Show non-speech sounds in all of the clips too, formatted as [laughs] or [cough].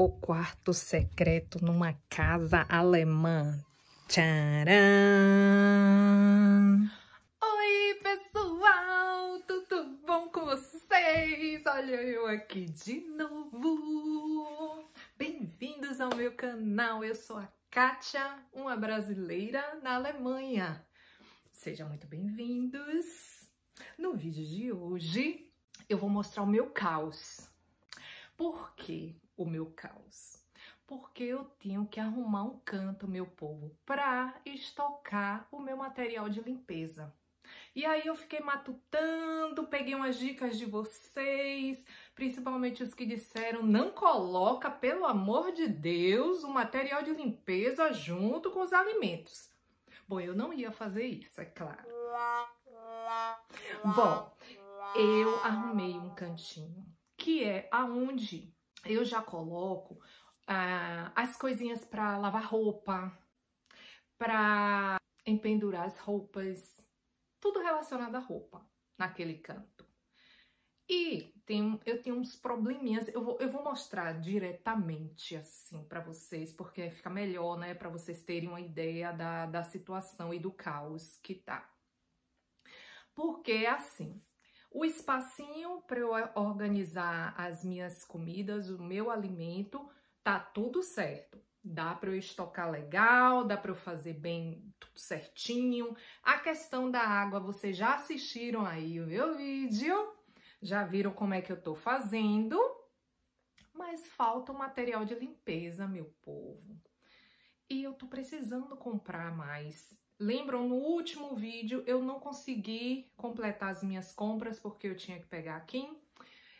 O quarto secreto numa casa alemã. Tcharam! Oi, pessoal! Tudo bom com vocês? Olha eu aqui de novo! Bem-vindos ao meu canal. Eu sou a Kátia, uma brasileira na Alemanha. Sejam muito bem-vindos! No vídeo de hoje, eu vou mostrar o meu caos por que o meu caos? Porque eu tenho que arrumar um canto, meu povo, para estocar o meu material de limpeza. E aí eu fiquei matutando, peguei umas dicas de vocês, principalmente os que disseram não coloca, pelo amor de Deus, o material de limpeza junto com os alimentos. Bom, eu não ia fazer isso, é claro. Bom, eu arrumei um cantinho que é aonde eu já coloco ah, as coisinhas para lavar roupa, para empendurar as roupas, tudo relacionado à roupa naquele canto. E tem, eu tenho uns probleminhas, eu vou, eu vou mostrar diretamente assim para vocês, porque fica melhor, né, para vocês terem uma ideia da, da situação e do caos que tá. Porque é assim, o espacinho para eu organizar as minhas comidas, o meu alimento, tá tudo certo. Dá para eu estocar legal, dá para eu fazer bem tudo certinho. A questão da água, vocês já assistiram aí o meu vídeo? Já viram como é que eu tô fazendo? Mas falta o material de limpeza, meu povo. E eu tô precisando comprar mais Lembram, no último vídeo eu não consegui completar as minhas compras porque eu tinha que pegar aqui,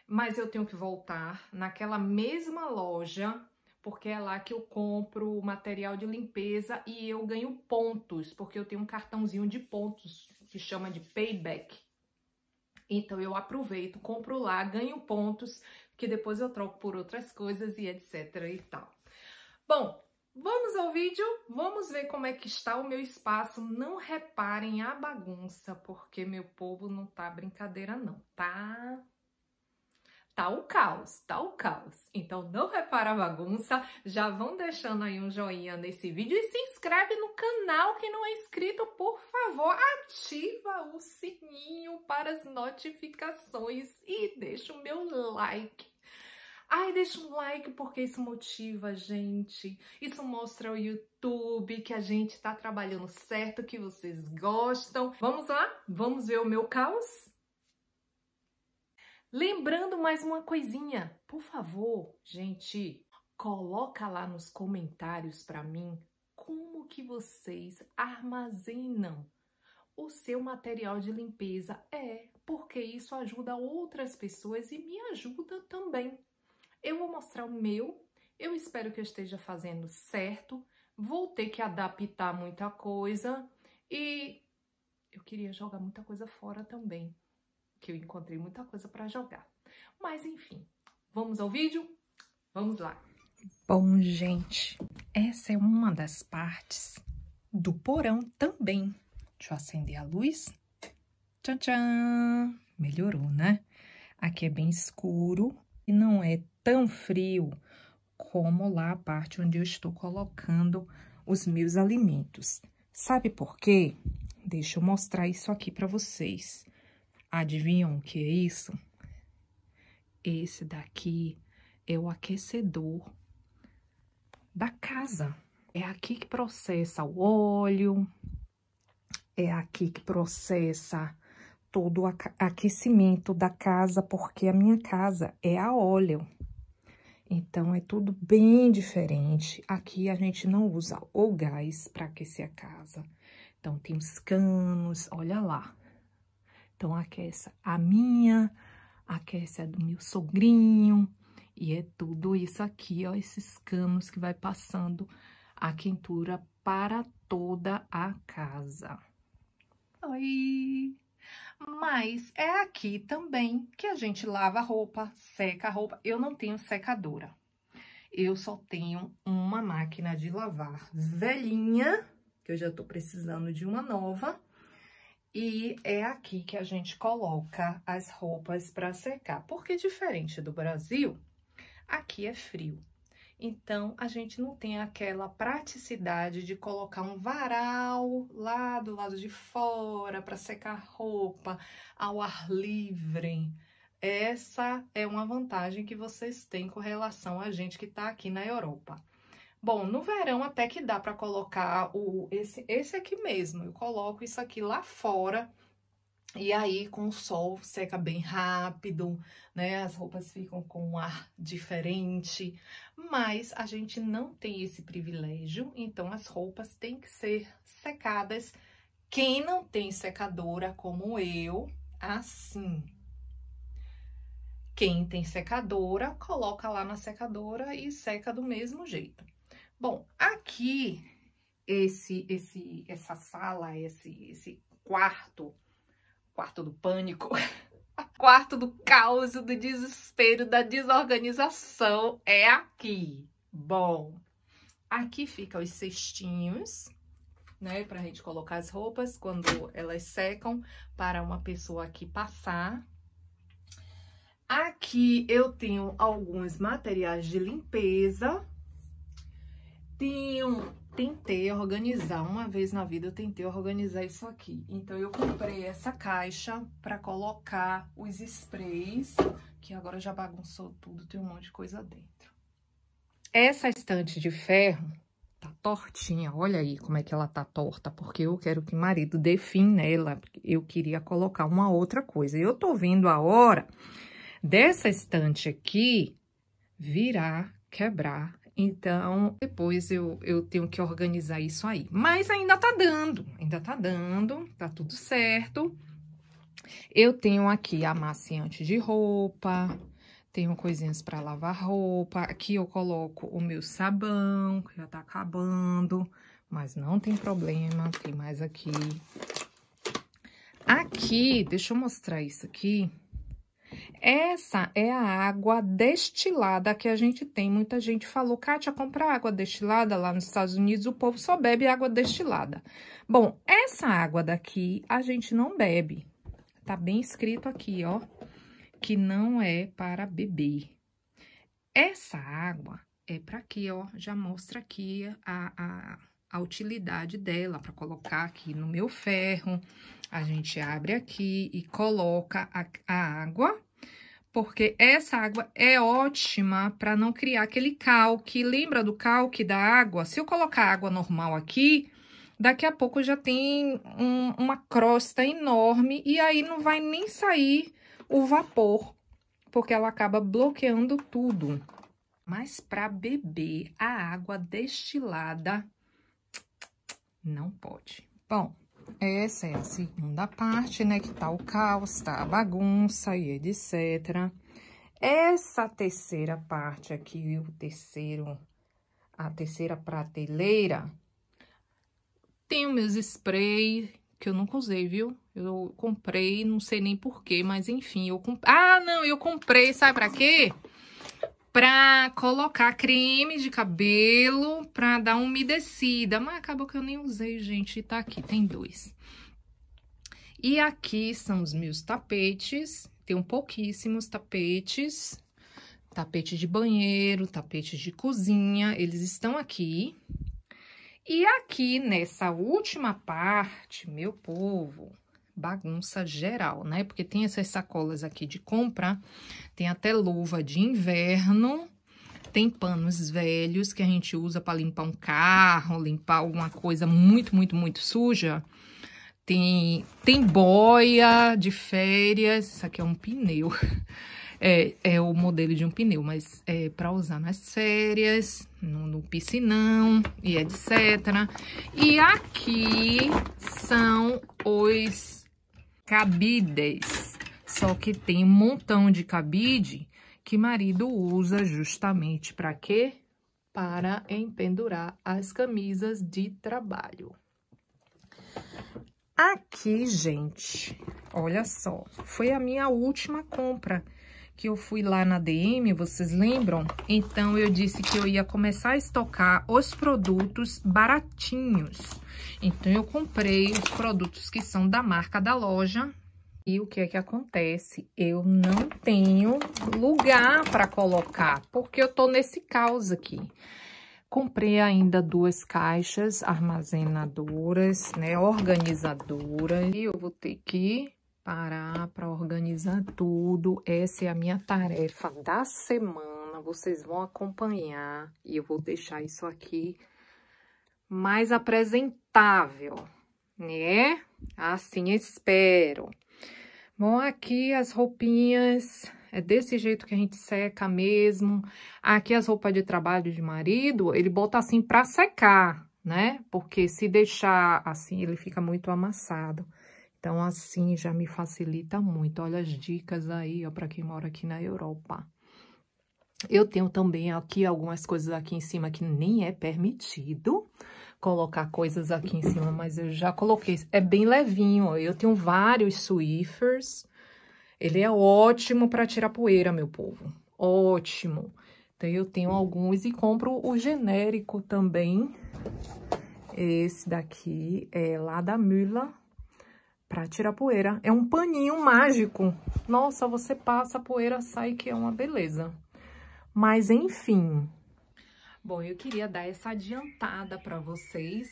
mas eu tenho que voltar naquela mesma loja porque é lá que eu compro material de limpeza e eu ganho pontos, porque eu tenho um cartãozinho de pontos que chama de payback. Então eu aproveito, compro lá, ganho pontos, que depois eu troco por outras coisas e etc e tal. Bom, Vamos ao vídeo? Vamos ver como é que está o meu espaço. Não reparem a bagunça, porque meu povo não tá brincadeira não, tá? Tá o caos, tá o caos. Então não repara a bagunça, já vão deixando aí um joinha nesse vídeo e se inscreve no canal que não é inscrito, por favor, ativa o sininho para as notificações e deixa o meu like Ai, deixa um like porque isso motiva a gente. Isso mostra ao YouTube que a gente está trabalhando certo, que vocês gostam. Vamos lá? Vamos ver o meu caos? Lembrando mais uma coisinha, por favor, gente, coloca lá nos comentários para mim como que vocês armazenam o seu material de limpeza é, porque isso ajuda outras pessoas e me ajuda também. Eu vou mostrar o meu, eu espero que eu esteja fazendo certo, vou ter que adaptar muita coisa e eu queria jogar muita coisa fora também, que eu encontrei muita coisa para jogar. Mas enfim, vamos ao vídeo? Vamos lá! Bom, gente, essa é uma das partes do porão também. Deixa eu acender a luz. Tchan, tchan! Melhorou, né? Aqui é bem escuro e não é tão frio como lá a parte onde eu estou colocando os meus alimentos. Sabe por quê? Deixa eu mostrar isso aqui para vocês. Adivinham o que é isso? Esse daqui é o aquecedor da casa. É aqui que processa o óleo, é aqui que processa todo o aquecimento da casa, porque a minha casa é a óleo. Então, é tudo bem diferente. Aqui a gente não usa o gás para aquecer a casa. Então, tem os canos, olha lá. Então, aquece a minha, aquece a do meu sogrinho. E é tudo isso aqui, ó, esses canos que vai passando a quentura para toda a casa. Oi! mas é aqui também que a gente lava a roupa, seca a roupa. Eu não tenho secadora, eu só tenho uma máquina de lavar velhinha, que eu já tô precisando de uma nova, e é aqui que a gente coloca as roupas para secar, porque diferente do Brasil, aqui é frio. Então, a gente não tem aquela praticidade de colocar um varal lá do lado de fora para secar roupa ao ar livre. Essa é uma vantagem que vocês têm com relação a gente que está aqui na Europa. Bom, no verão até que dá para colocar o, esse, esse aqui mesmo. Eu coloco isso aqui lá fora e aí, com o sol, seca bem rápido, né? As roupas ficam com um ar diferente, mas a gente não tem esse privilégio, então as roupas têm que ser secadas. Quem não tem secadora, como eu, assim. Quem tem secadora, coloca lá na secadora e seca do mesmo jeito. Bom, aqui, esse, esse, essa sala, esse, esse quarto quarto do pânico, [laughs] quarto do caos, do desespero, da desorganização é aqui. Bom, aqui fica os cestinhos, né, pra gente colocar as roupas quando elas secam, para uma pessoa aqui passar. Aqui eu tenho alguns materiais de limpeza, tem tentei organizar, uma vez na vida eu tentei organizar isso aqui. Então, eu comprei essa caixa para colocar os sprays, que agora já bagunçou tudo, tem um monte de coisa dentro. Essa estante de ferro tá tortinha, olha aí como é que ela tá torta, porque eu quero que o marido dê fim nela, eu queria colocar uma outra coisa. Eu tô vendo a hora dessa estante aqui virar, quebrar então, depois eu, eu tenho que organizar isso aí. Mas ainda tá dando, ainda tá dando, tá tudo certo. Eu tenho aqui amaciante de roupa, tenho coisinhas para lavar roupa. Aqui eu coloco o meu sabão, que já tá acabando, mas não tem problema, tem mais aqui. Aqui, deixa eu mostrar isso aqui. Essa é a água destilada que a gente tem. Muita gente falou, Kátia, compra água destilada lá nos Estados Unidos, o povo só bebe água destilada. Bom, essa água daqui a gente não bebe. Tá bem escrito aqui, ó, que não é para beber. Essa água é para aqui, ó, já mostra aqui a, a, a utilidade dela para colocar aqui no meu ferro. A gente abre aqui e coloca a, a água, porque essa água é ótima para não criar aquele calque. Lembra do calque da água? Se eu colocar água normal aqui, daqui a pouco já tem um, uma crosta enorme e aí não vai nem sair o vapor, porque ela acaba bloqueando tudo. Mas para beber a água destilada não pode. Bom, essa é a segunda parte, né? Que tá o caos, tá a bagunça e etc. Essa terceira parte aqui, o terceiro, a terceira prateleira, tem os meus spray que eu nunca usei, viu? Eu comprei, não sei nem porquê, mas enfim, eu comprei. Ah, não, eu comprei, sabe pra quê? Pra quê? pra colocar creme de cabelo pra dar umedecida. Mas acabou que eu nem usei, gente. E tá aqui, tem dois. E aqui são os meus tapetes. Tenho pouquíssimos tapetes. Tapete de banheiro, tapete de cozinha. Eles estão aqui. E aqui, nessa última parte, meu povo, bagunça geral, né? Porque tem essas sacolas aqui de compra, tem até luva de inverno, tem panos velhos que a gente usa para limpar um carro, limpar alguma coisa muito, muito, muito suja. Tem, tem boia de férias, isso aqui é um pneu. [laughs] É, é o modelo de um pneu, mas é para usar nas férias, no, no piscinão e etc. E aqui são os cabides. Só que tem um montão de cabide que marido usa justamente para quê? Para empendurar as camisas de trabalho. Aqui, gente, olha só, foi a minha última compra que eu fui lá na DM, vocês lembram? Então, eu disse que eu ia começar a estocar os produtos baratinhos. Então, eu comprei os produtos que são da marca da loja. E o que é que acontece? Eu não tenho lugar para colocar, porque eu tô nesse caos aqui. Comprei ainda duas caixas armazenadoras, né, organizadoras. E eu vou ter que parar para organizar tudo. Essa é a minha tarefa da semana. Vocês vão acompanhar e eu vou deixar isso aqui mais apresentável, né? Assim espero. Bom, aqui as roupinhas, é desse jeito que a gente seca mesmo. Aqui as roupas de trabalho de marido, ele bota assim para secar, né? Porque se deixar assim, ele fica muito amassado. Então, assim já me facilita muito. Olha as dicas aí, ó, para quem mora aqui na Europa. Eu tenho também aqui algumas coisas aqui em cima que nem é permitido colocar coisas aqui em cima, mas eu já coloquei. É bem levinho, ó. Eu tenho vários Swifers. Ele é ótimo para tirar poeira, meu povo. Ótimo. Então, eu tenho alguns e compro o genérico também. Esse daqui é lá da Müller para tirar poeira. É um paninho mágico. Nossa, você passa, a poeira sai, que é uma beleza. Mas, enfim. Bom, eu queria dar essa adiantada para vocês.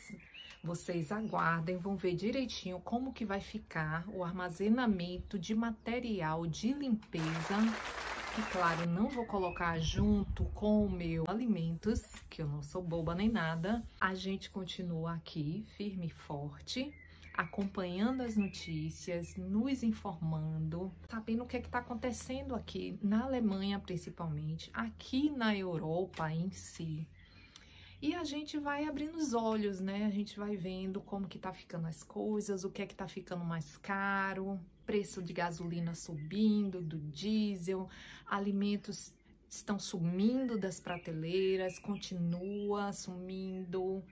Vocês aguardem, vão ver direitinho como que vai ficar o armazenamento de material de limpeza. E claro, não vou colocar junto com o meu alimentos, que eu não sou boba nem nada. A gente continua aqui, firme e forte acompanhando as notícias, nos informando, sabendo o que é está acontecendo aqui na Alemanha, principalmente, aqui na Europa em si. E a gente vai abrindo os olhos, né? A gente vai vendo como que tá ficando as coisas, o que é que tá ficando mais caro, preço de gasolina subindo, do diesel, alimentos estão sumindo das prateleiras, continua sumindo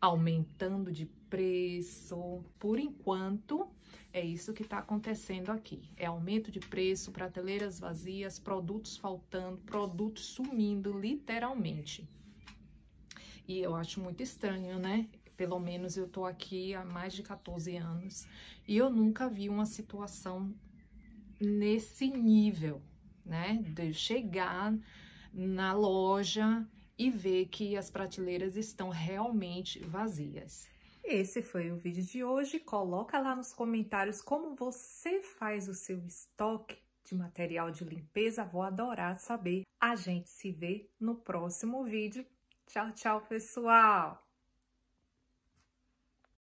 aumentando de preço. Por enquanto, é isso que está acontecendo aqui. É aumento de preço, prateleiras vazias, produtos faltando, produtos sumindo, literalmente. E eu acho muito estranho, né? Pelo menos eu tô aqui há mais de 14 anos e eu nunca vi uma situação nesse nível, né? De eu chegar na loja e ver que as prateleiras estão realmente vazias. Esse foi o vídeo de hoje. Coloca lá nos comentários como você faz o seu estoque de material de limpeza. Vou adorar saber. A gente se vê no próximo vídeo. Tchau, tchau, pessoal!